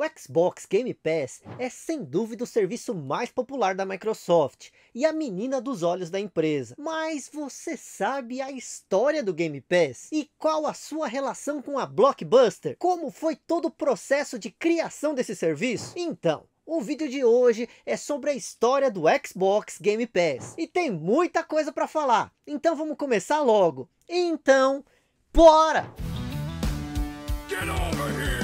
O Xbox Game Pass é sem dúvida o serviço mais popular da Microsoft e a menina dos olhos da empresa. Mas você sabe a história do Game Pass? E qual a sua relação com a Blockbuster? Como foi todo o processo de criação desse serviço? Então, o vídeo de hoje é sobre a história do Xbox Game Pass e tem muita coisa para falar. Então vamos começar logo. Então, bora! Get over here.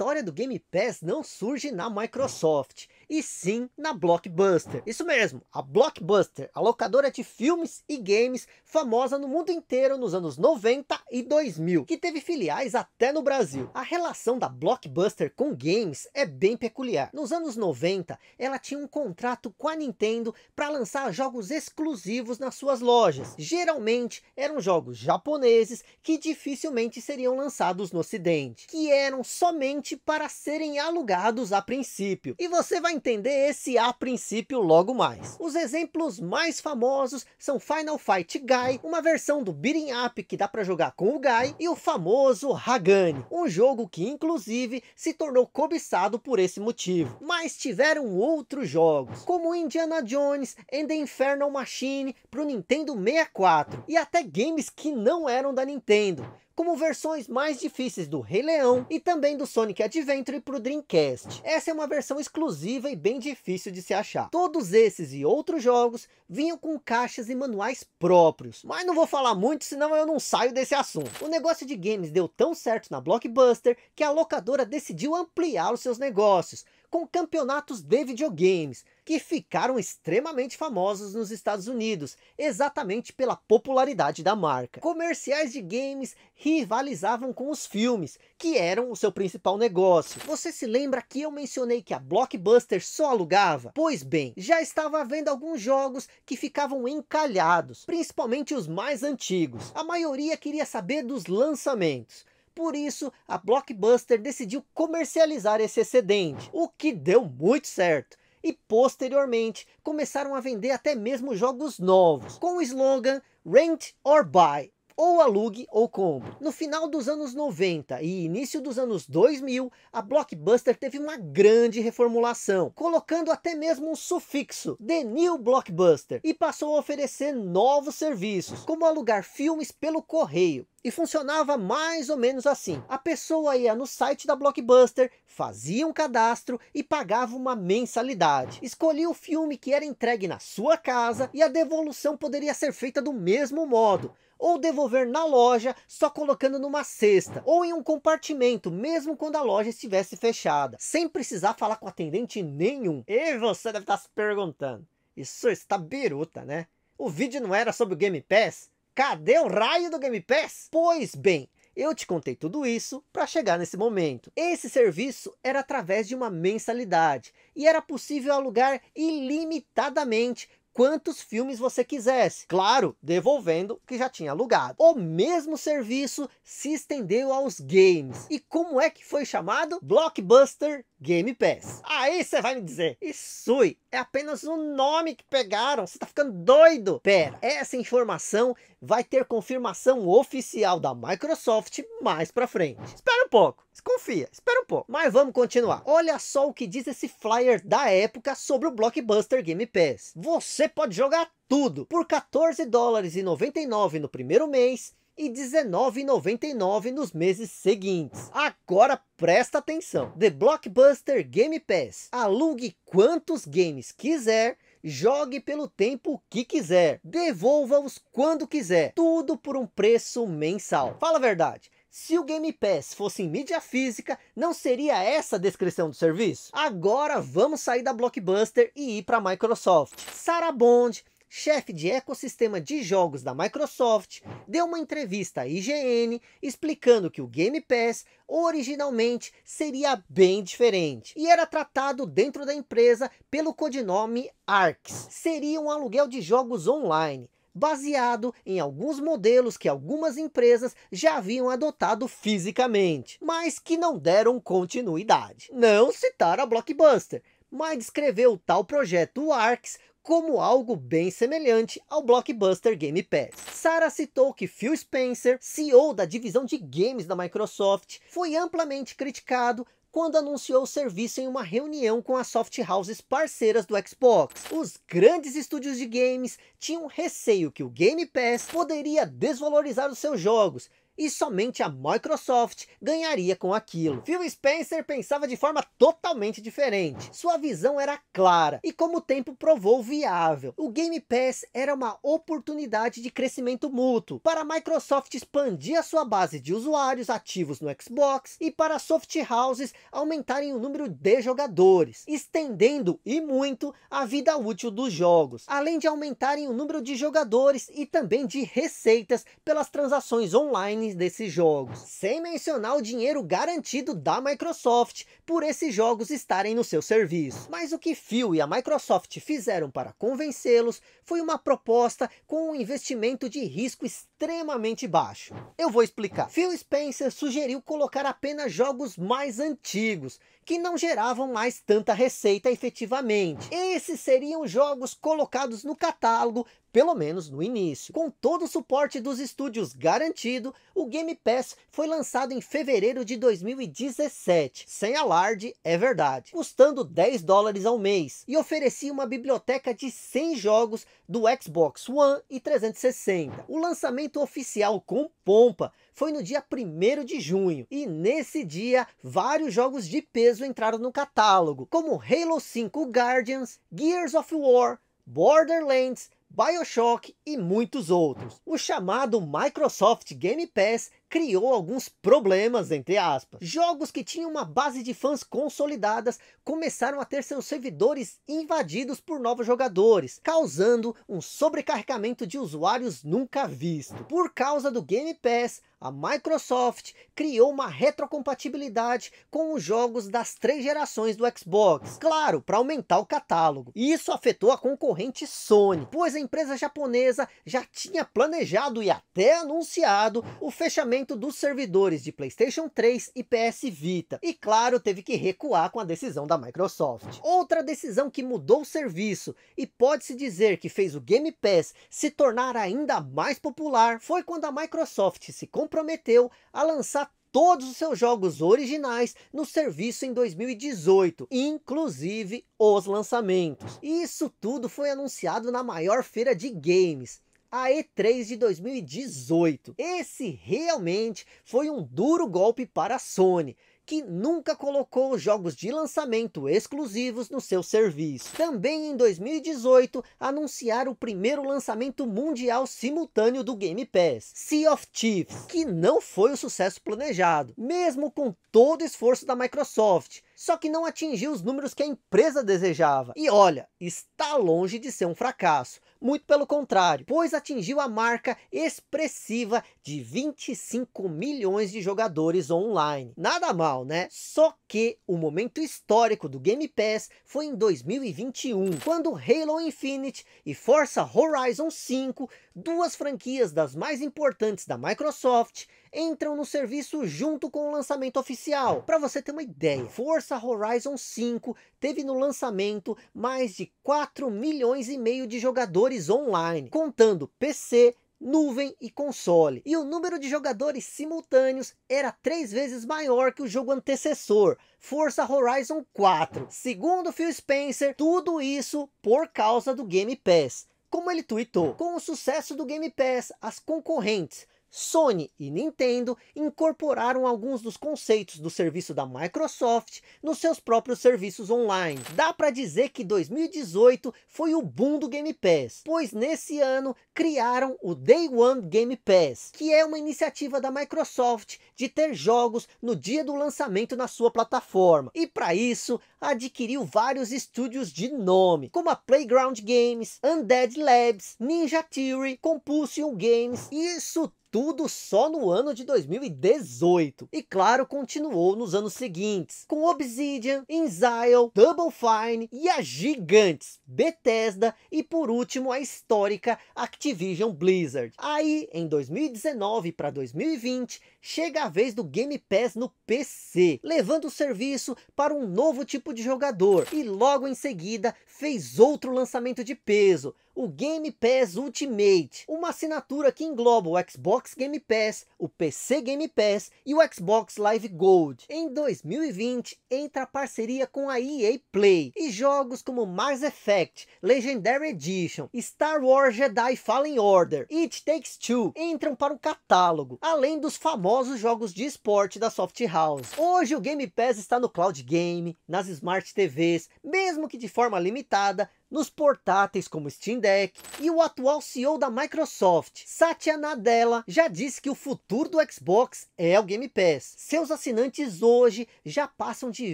história do Game Pass não surge na Microsoft e sim na Blockbuster. Isso mesmo, a Blockbuster, a locadora de filmes e games famosa no mundo inteiro nos anos 90 e 2000, que teve filiais até no Brasil. A relação da Blockbuster com games é bem peculiar. Nos anos 90, ela tinha um contrato com a Nintendo para lançar jogos exclusivos nas suas lojas. Geralmente eram jogos japoneses que dificilmente seriam lançados no ocidente, que eram somente para serem alugados a princípio. E você vai entender esse a princípio logo mais. Os exemplos mais famosos são Final Fight Guy, uma versão do beating up que dá para jogar com o Guy, e o famoso Hagane, um jogo que inclusive se tornou cobiçado por esse motivo. Mas tiveram outros jogos, como Indiana Jones and the Infernal Machine para o Nintendo 64, e até games que não eram da Nintendo, como versões mais difíceis do Rei Leão e também do Sonic Adventure para o Dreamcast. Essa é uma versão exclusiva e bem difícil de se achar. Todos esses e outros jogos vinham com caixas e manuais próprios, mas não vou falar muito senão eu não saio desse assunto. O negócio de games deu tão certo na Blockbuster que a locadora decidiu ampliar os seus negócios com campeonatos de videogames, que ficaram extremamente famosos nos Estados Unidos, exatamente pela popularidade da marca. Comerciais de games rivalizavam com os filmes, que eram o seu principal negócio. Você se lembra que eu mencionei que a Blockbuster só alugava? Pois bem, já estava havendo alguns jogos que ficavam encalhados, principalmente os mais antigos. A maioria queria saber dos lançamentos, por isso a Blockbuster decidiu comercializar esse excedente, o que deu muito certo. E posteriormente começaram a vender até mesmo jogos novos, com o slogan Rent or Buy, ou alugue ou compre. No final dos anos 90 e início dos anos 2000, a Blockbuster teve uma grande reformulação, colocando até mesmo um sufixo, The New Blockbuster, e passou a oferecer novos serviços, como alugar filmes pelo correio, e funcionava mais ou menos assim. A pessoa ia no site da Blockbuster, fazia um cadastro e pagava uma mensalidade. Escolhia o filme que era entregue na sua casa e a devolução poderia ser feita do mesmo modo ou devolver na loja só colocando numa cesta ou em um compartimento, mesmo quando a loja estivesse fechada, sem precisar falar com atendente nenhum. E você deve estar se perguntando, isso está biruta, né? O vídeo não era sobre o Game Pass? Cadê o raio do Game Pass? Pois bem, eu te contei tudo isso para chegar nesse momento. Esse serviço era através de uma mensalidade e era possível alugar ilimitadamente quantos filmes você quisesse. Claro, devolvendo o que já tinha alugado. O mesmo serviço se estendeu aos games. E como é que foi chamado? Blockbuster Game Pass. Aí você vai me dizer, isso é apenas o um nome que pegaram, você tá ficando doido. Pera, essa informação vai ter confirmação oficial da Microsoft mais pra frente. Espera um pouco. Desconfia, espera um pouco. Mas vamos continuar. Olha só o que diz esse flyer da época sobre o Blockbuster Game Pass. Você pode jogar tudo por 14 dólares e 99 no primeiro mês e 19,99 nos meses seguintes. Agora presta atenção. The Blockbuster Game Pass. Alugue quantos games quiser jogue pelo tempo que quiser, devolva-os quando quiser, tudo por um preço mensal. Fala a verdade, se o Game Pass fosse em mídia física, não seria essa a descrição do serviço? Agora vamos sair da Blockbuster e ir para a Microsoft. Sarah Bond, chefe de ecossistema de jogos da Microsoft, deu uma entrevista à IGN explicando que o Game Pass originalmente seria bem diferente e era tratado dentro da empresa pelo codinome ARX. Seria um aluguel de jogos online baseado em alguns modelos que algumas empresas já haviam adotado fisicamente, mas que não deram continuidade. Não citar a Blockbuster, mas descreveu o tal projeto ARCS como algo bem semelhante ao blockbuster Game Pass. Sarah citou que Phil Spencer, CEO da divisão de games da Microsoft, foi amplamente criticado quando anunciou o serviço em uma reunião com as soft houses parceiras do Xbox. Os grandes estúdios de games tinham receio que o Game Pass poderia desvalorizar os seus jogos e somente a Microsoft ganharia com aquilo. Hum. Phil Spencer pensava de forma totalmente diferente. Sua visão era clara e como o tempo provou viável. O Game Pass era uma oportunidade de crescimento mútuo para a Microsoft expandir a sua base de usuários ativos no Xbox e para soft houses aumentarem o número de jogadores, estendendo e muito a vida útil dos jogos, além de aumentarem o número de jogadores e também de receitas pelas transações online desses jogos, sem mencionar o dinheiro garantido da Microsoft por esses jogos estarem no seu serviço. Mas o que Phil e a Microsoft fizeram para convencê-los foi uma proposta com um investimento de risco extremamente baixo. Eu vou explicar. Phil Spencer sugeriu colocar apenas jogos mais antigos, que não geravam mais tanta receita efetivamente. Esses seriam jogos colocados no catálogo pelo menos no início. Com todo o suporte dos estúdios garantido, o Game Pass foi lançado em fevereiro de 2017, sem alarde, é verdade, custando 10 dólares ao mês, e oferecia uma biblioteca de 100 jogos do Xbox One e 360. O lançamento oficial com pompa foi no dia 1 de junho. E nesse dia, vários jogos de peso entraram no catálogo, como Halo 5 Guardians, Gears of War, Borderlands, BioShock e muitos outros. O chamado Microsoft Game Pass criou alguns problemas, entre aspas. Jogos que tinham uma base de fãs consolidadas começaram a ter seus servidores invadidos por novos jogadores, causando um sobrecarregamento de usuários nunca visto. Por causa do Game Pass, a Microsoft criou uma retrocompatibilidade com os jogos das três gerações do Xbox, claro, para aumentar o catálogo. E isso afetou a concorrente Sony, pois a empresa japonesa já tinha planejado e até anunciado o fechamento dos servidores de PlayStation 3 e PS Vita. E claro, teve que recuar com a decisão da Microsoft. Outra decisão que mudou o serviço e pode-se dizer que fez o Game Pass se tornar ainda mais popular foi quando a Microsoft se comprometeu a lançar todos os seus jogos originais no serviço em 2018, inclusive os lançamentos. Isso tudo foi anunciado na maior feira de games, a E3 de 2018. Esse realmente foi um duro golpe para a Sony, que nunca colocou jogos de lançamento exclusivos no seu serviço. Também em 2018, anunciaram o primeiro lançamento mundial simultâneo do Game Pass, Sea of Thieves, que não foi o sucesso planejado, mesmo com todo o esforço da Microsoft, só que não atingiu os números que a empresa desejava. E olha, está longe de ser um fracasso, muito pelo contrário, pois atingiu a marca expressiva de 25 milhões de jogadores online. Nada mal, né? Só que o momento histórico do Game Pass foi em 2021, quando Halo Infinite e Forza Horizon 5, duas franquias das mais importantes da Microsoft, entram no serviço junto com o lançamento oficial. Para você ter uma ideia, Forza Horizon 5 teve no lançamento mais de 4 milhões e meio de jogadores online, contando PC, nuvem e console. E o número de jogadores simultâneos era três vezes maior que o jogo antecessor, Forza Horizon 4. Segundo Phil Spencer, tudo isso por causa do Game Pass. Como ele tweetou, com o sucesso do Game Pass, as concorrentes Sony e Nintendo incorporaram alguns dos conceitos do serviço da Microsoft nos seus próprios serviços online. Dá para dizer que 2018 foi o boom do Game Pass, pois nesse ano criaram o Day One Game Pass, que é uma iniciativa da Microsoft de ter jogos no dia do lançamento na sua plataforma. E para isso, adquiriu vários estúdios de nome, como a Playground Games, Undead Labs, Ninja Theory, Compulsion Games, e isso tudo só no ano de 2018. E claro, continuou nos anos seguintes, com Obsidian, Inzile, Double Fine e as gigantes Bethesda e por último a histórica Activision Blizzard. Aí, em 2019 para 2020, chega a vez do Game Pass no PC, levando o serviço para um novo tipo de jogador. E logo em seguida fez outro lançamento de peso, o Game Pass Ultimate, uma assinatura que engloba o Xbox Game Pass, o PC Game Pass e o Xbox Live Gold. Em 2020, entra a parceria com a EA Play e jogos como Mass Effect, Legendary Edition, Star Wars Jedi Fallen Order, It Takes Two entram para o catálogo, além dos famosos jogos de esporte da Soft House. Hoje o Game Pass está no Cloud Game, nas Smart TVs, mesmo que de forma limitada, nos portáteis como Steam Deck. E o atual CEO da Microsoft, Satya Nadella, já disse que o futuro do Xbox é o Game Pass. Seus assinantes hoje já passam de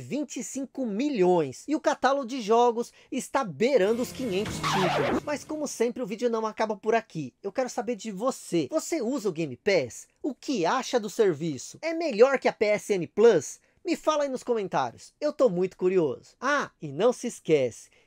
25 milhões e o catálogo de jogos está beirando os 500 títulos. Mas como sempre o vídeo não acaba por aqui. Eu quero saber de você. Você usa o Game Pass? O que acha do serviço? É melhor que a PSN Plus? Me fala aí nos comentários, eu tô muito curioso. Ah, e não se esquece